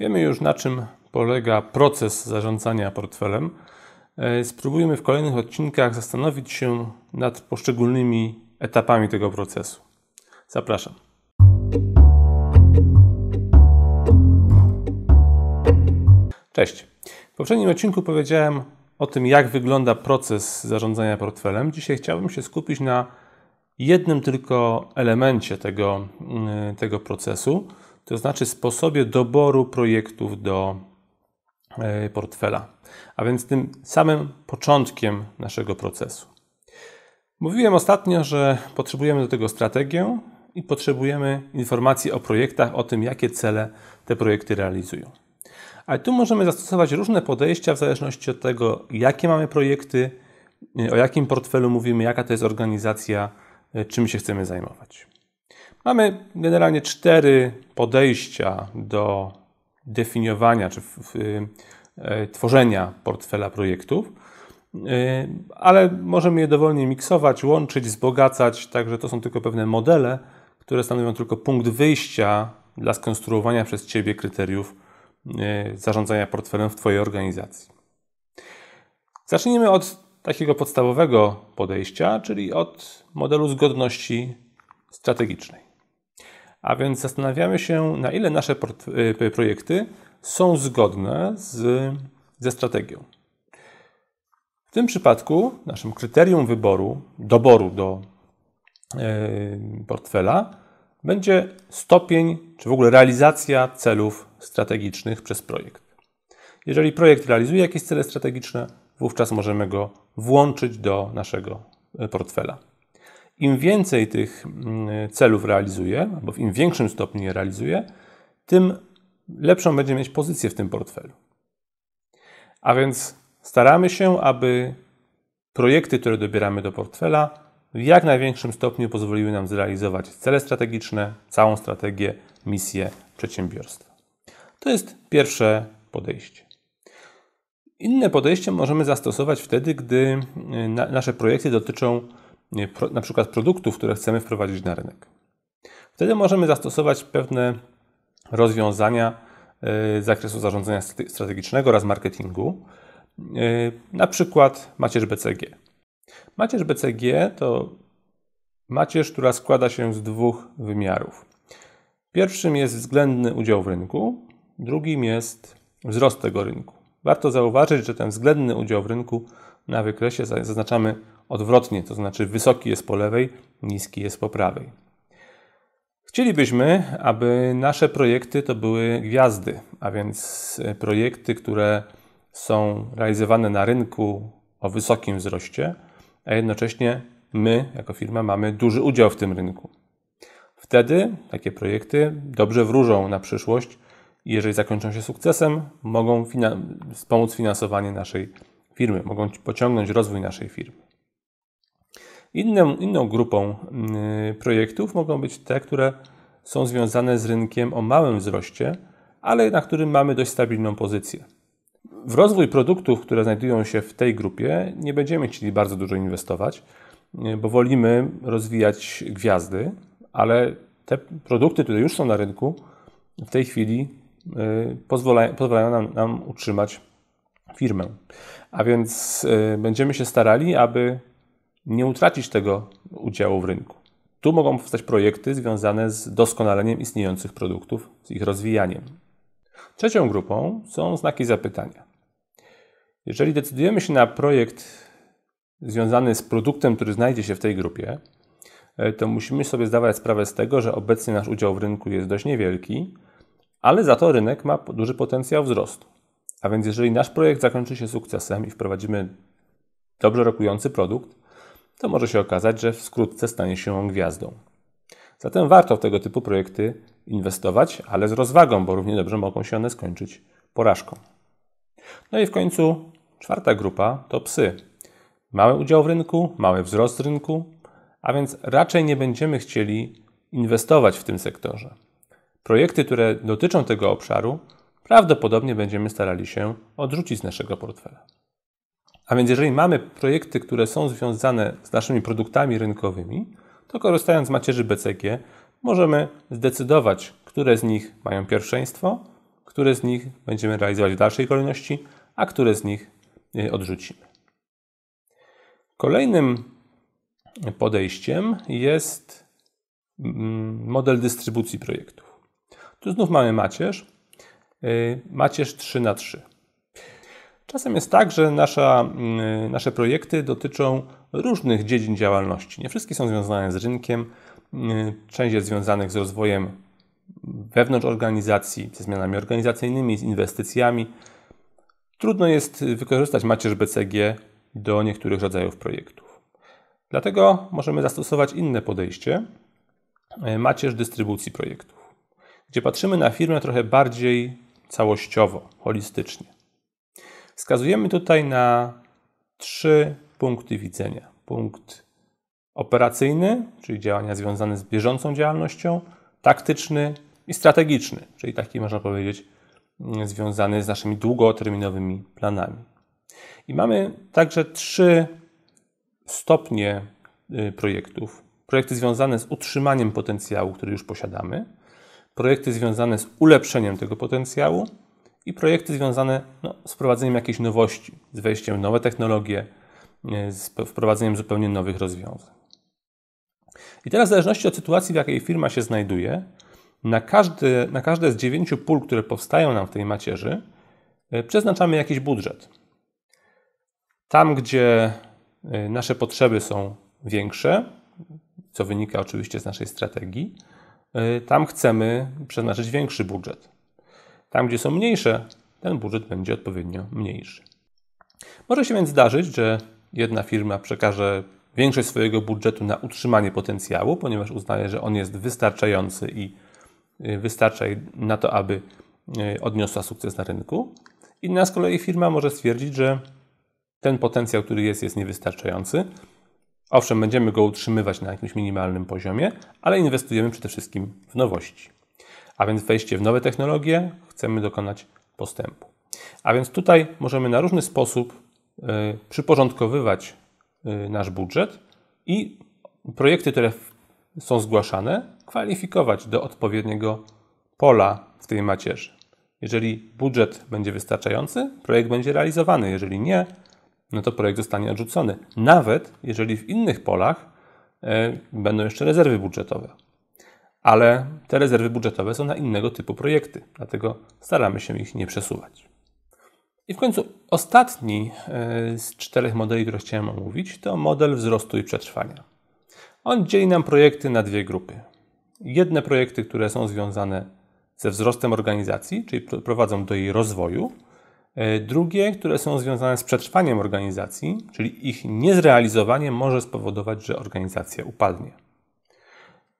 Wiemy już na czym polega proces zarządzania portfelem. E, Spróbujemy w kolejnych odcinkach zastanowić się nad poszczególnymi etapami tego procesu. Zapraszam. Cześć. W poprzednim odcinku powiedziałem o tym, jak wygląda proces zarządzania portfelem. Dzisiaj chciałbym się skupić na jednym tylko elemencie tego, mm, tego procesu to znaczy sposobie doboru projektów do e, portfela, a więc tym samym początkiem naszego procesu. Mówiłem ostatnio, że potrzebujemy do tego strategię i potrzebujemy informacji o projektach, o tym, jakie cele te projekty realizują. Ale tu możemy zastosować różne podejścia w zależności od tego, jakie mamy projekty, e, o jakim portfelu mówimy, jaka to jest organizacja, e, czym się chcemy zajmować. Mamy generalnie cztery podejścia do definiowania czy w, w, e, tworzenia portfela projektów, e, ale możemy je dowolnie miksować, łączyć, wzbogacać, także to są tylko pewne modele, które stanowią tylko punkt wyjścia dla skonstruowania przez Ciebie kryteriów e, zarządzania portfelem w Twojej organizacji. Zacznijmy od takiego podstawowego podejścia, czyli od modelu zgodności strategicznej. A więc zastanawiamy się, na ile nasze y, projekty są zgodne z, ze strategią. W tym przypadku naszym kryterium wyboru, doboru do y, portfela będzie stopień, czy w ogóle realizacja celów strategicznych przez projekt. Jeżeli projekt realizuje jakieś cele strategiczne, wówczas możemy go włączyć do naszego y, portfela. Im więcej tych mm, celów realizuje, albo w im większym stopniu je realizuje, tym lepszą będzie mieć pozycję w tym portfelu. A więc staramy się, aby projekty, które dobieramy do portfela, w jak największym stopniu pozwoliły nam zrealizować cele strategiczne, całą strategię, misję przedsiębiorstwa. To jest pierwsze podejście. Inne podejście możemy zastosować wtedy, gdy y, nasze projekty dotyczą Y, na przykład produktów, które chcemy wprowadzić na rynek. Wtedy możemy zastosować pewne rozwiązania y, z zakresu zarządzania strategicznego oraz marketingu. Y, na przykład macierz BCG. Macierz BCG to macierz, która składa się z dwóch wymiarów. Pierwszym jest względny udział w rynku, drugim jest wzrost tego rynku. Warto zauważyć, że ten względny udział w rynku na wykresie zaznaczamy odwrotnie, to znaczy wysoki jest po lewej, niski jest po prawej. Chcielibyśmy, aby nasze projekty to były gwiazdy, a więc e, projekty, które są realizowane na rynku o wysokim wzroście, a jednocześnie my, jako firma, mamy duży udział w tym rynku. Wtedy takie projekty dobrze wróżą na przyszłość jeżeli zakończą się sukcesem, mogą finan pomóc finansowanie naszej firmy, mogą pociągnąć rozwój naszej firmy. Inną, inną grupą y, projektów mogą być te, które są związane z rynkiem o małym wzroście, ale na którym mamy dość stabilną pozycję. W rozwój produktów, które znajdują się w tej grupie, nie będziemy chcieli bardzo dużo inwestować, y, bo wolimy rozwijać gwiazdy, ale te produkty, które już są na rynku, w tej chwili Y, pozwalają, pozwalają nam, nam utrzymać firmę. A więc y, będziemy się starali, aby nie utracić tego udziału w rynku. Tu mogą powstać projekty związane z doskonaleniem istniejących produktów, z ich rozwijaniem. Trzecią grupą są znaki zapytania. Jeżeli decydujemy się na projekt związany z produktem, który znajdzie się w tej grupie, y, to musimy sobie zdawać sprawę z tego, że obecnie nasz udział w rynku jest dość niewielki, ale za to rynek ma duży potencjał wzrostu. A więc jeżeli nasz projekt zakończy się sukcesem i wprowadzimy dobrze rokujący produkt, to może się okazać, że wkrótce stanie się on gwiazdą. Zatem warto w tego typu projekty inwestować, ale z rozwagą, bo równie dobrze mogą się one skończyć porażką. No i w końcu czwarta grupa to psy. Mały udział w rynku, mały wzrost rynku, a więc raczej nie będziemy chcieli inwestować w tym sektorze. Projekty, które dotyczą tego obszaru, prawdopodobnie będziemy starali się odrzucić z naszego portfela. A więc jeżeli mamy projekty, które są związane z naszymi produktami rynkowymi, to korzystając z macierzy BCG możemy zdecydować, które z nich mają pierwszeństwo, które z nich będziemy realizować w dalszej kolejności, a które z nich y, odrzucimy. Kolejnym podejściem jest mm, model dystrybucji projektów. Tu znów mamy macierz. Y, macierz 3 na 3 Czasem jest tak, że nasza, y, nasze projekty dotyczą różnych dziedzin działalności. Nie wszystkie są związane z rynkiem, y, część jest związanych z rozwojem wewnątrz organizacji, ze zmianami organizacyjnymi, z inwestycjami. Trudno jest wykorzystać macierz BCG do niektórych rodzajów projektów. Dlatego możemy zastosować inne podejście, macierz dystrybucji projektu gdzie patrzymy na firmę trochę bardziej całościowo, holistycznie. Wskazujemy tutaj na trzy punkty widzenia. Punkt operacyjny, czyli działania związane z bieżącą działalnością, taktyczny i strategiczny, czyli taki można powiedzieć mm, związany z naszymi długoterminowymi planami. I mamy także trzy stopnie y, projektów. Projekty związane z utrzymaniem potencjału, który już posiadamy, projekty związane z ulepszeniem tego potencjału i projekty związane no, z wprowadzeniem jakiejś nowości, z wejściem w nowe technologie, e, z wprowadzeniem zupełnie nowych rozwiązań. I teraz, w zależności od sytuacji, w jakiej firma się znajduje, na, każdy, na każde z dziewięciu pól, które powstają nam w tej macierzy, e, przeznaczamy jakiś budżet. Tam, gdzie e, nasze potrzeby są większe, co wynika oczywiście z naszej strategii, Y, tam chcemy przeznaczyć większy budżet. Tam, gdzie są mniejsze, ten budżet będzie odpowiednio mniejszy. Może się więc zdarzyć, że jedna firma przekaże większość swojego budżetu na utrzymanie potencjału, ponieważ uznaje, że on jest wystarczający i y, wystarcza na to, aby y, odniosła sukces na rynku. Inna z kolei firma może stwierdzić, że ten potencjał, który jest, jest niewystarczający Owszem, będziemy go utrzymywać na jakimś minimalnym poziomie, ale inwestujemy przede wszystkim w nowości. A więc wejście w nowe technologie, chcemy dokonać postępu. A więc tutaj możemy na różny sposób e, przyporządkowywać e, nasz budżet i projekty, które są zgłaszane, kwalifikować do odpowiedniego pola w tej macierzy. Jeżeli budżet będzie wystarczający, projekt będzie realizowany. Jeżeli nie, no to projekt zostanie odrzucony. Nawet jeżeli w innych polach e, będą jeszcze rezerwy budżetowe. Ale te rezerwy budżetowe są na innego typu projekty, dlatego staramy się ich nie przesuwać. I w końcu ostatni e, z czterech modeli, które chciałem omówić, to model wzrostu i przetrwania. On dzieli nam projekty na dwie grupy. Jedne projekty, które są związane ze wzrostem organizacji, czyli prowadzą do jej rozwoju, E, drugie, które są związane z przetrwaniem organizacji, czyli ich niezrealizowanie może spowodować, że organizacja upadnie.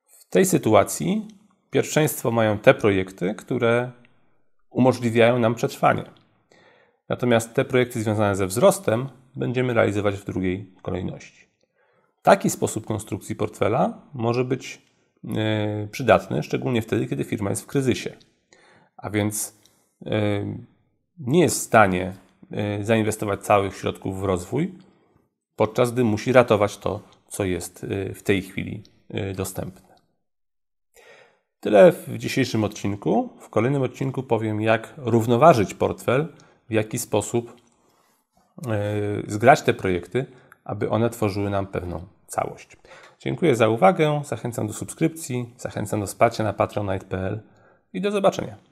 W tej sytuacji pierwszeństwo mają te projekty, które umożliwiają nam przetrwanie. Natomiast te projekty związane ze wzrostem będziemy realizować w drugiej kolejności. Taki sposób konstrukcji portfela może być e, przydatny, szczególnie wtedy, kiedy firma jest w kryzysie. A więc e, nie jest w stanie e, zainwestować całych środków w rozwój, podczas gdy musi ratować to, co jest e, w tej chwili e, dostępne. Tyle w dzisiejszym odcinku. W kolejnym odcinku powiem, jak równoważyć portfel, w jaki sposób zgrać te projekty, aby one tworzyły nam pewną całość. Dziękuję za uwagę, zachęcam do subskrypcji, zachęcam do wsparcia na patronite.pl i do zobaczenia.